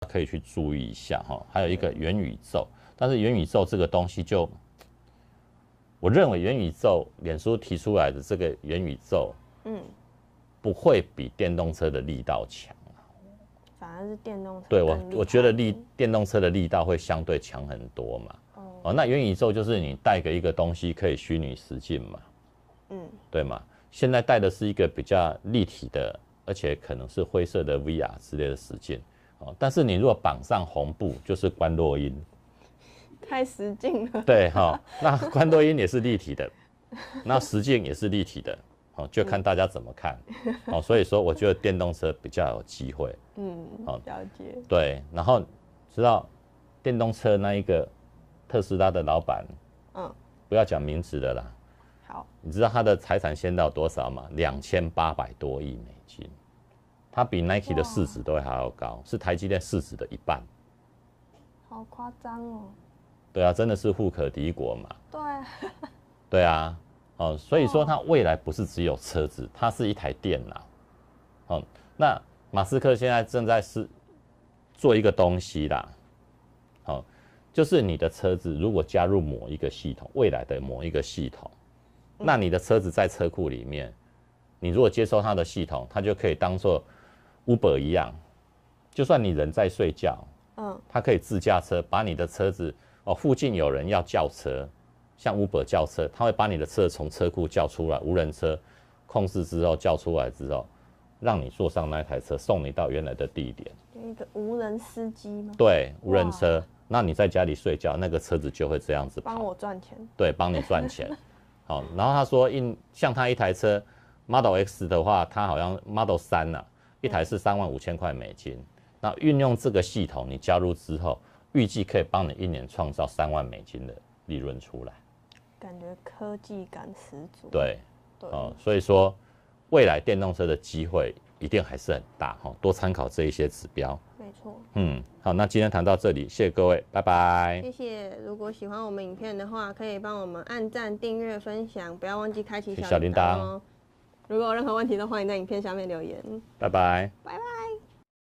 可以去注意一下哈，还有一个元宇宙，但是元宇宙这个东西就，我认为元宇宙脸书提出来的这个元宇宙，嗯，不会比电动车的力道强反而是电动车对我我觉得力电动车的力道会相对强很多嘛，哦，那元宇宙就是你带给一个东西可以虚拟实境嘛，嗯，对嘛，现在带的是一个比较立体的，而且可能是灰色的 VR 之类的实境。哦，但是你如果绑上红布，就是关落音，太实镜了。对哈，那关落音也是立体的，那实镜也是立体的，哦，就看大家怎么看。哦，所以说我觉得电动车比较有机会。嗯，好，了解。对，然后知道电动车那一个特斯拉的老板，嗯，不要讲名字的啦。好，你知道他的财产先到多少吗？两千八百多亿美金。它比 Nike 的市值都还要高，是台积电市值的一半，好夸张哦。对啊，真的是富可敌国嘛。对。对啊，哦，所以说它未来不是只有车子，它是一台电脑。哦，那马斯克现在正在是做一个东西啦，哦，就是你的车子如果加入某一个系统，未来的某一个系统，那你的车子在车库里面，你如果接收它的系统，它就可以当做。Uber 一样，就算你人在睡觉，嗯，它可以自驾车把你的车子哦，附近有人要叫车，像 Uber 叫车，他会把你的车从车库叫出来，无人车控制之后叫出来之后，让你坐上那台车送你到原来的地点。一个无人司机吗？对，无人车。那你在家里睡觉，那个车子就会这样子帮我赚钱。对，帮你赚钱。好，然后他说，像他一台车 Model X 的话，他好像 Model 三了。一台是三万五千块美金，那运用这个系统，你加入之后，预计可以帮你一年创造三万美金的利润出来，感觉科技感十足。对，对，哦，所以说未来电动车的机会一定还是很大哈，多参考这一些指标。没错，嗯，好，那今天谈到这里，谢谢各位，拜拜。谢谢，如果喜欢我们影片的话，可以帮我们按赞、订阅、分享，不要忘记开启小铃铛哦。如果有任何问题，都欢迎在影片下面留言。拜拜，拜拜。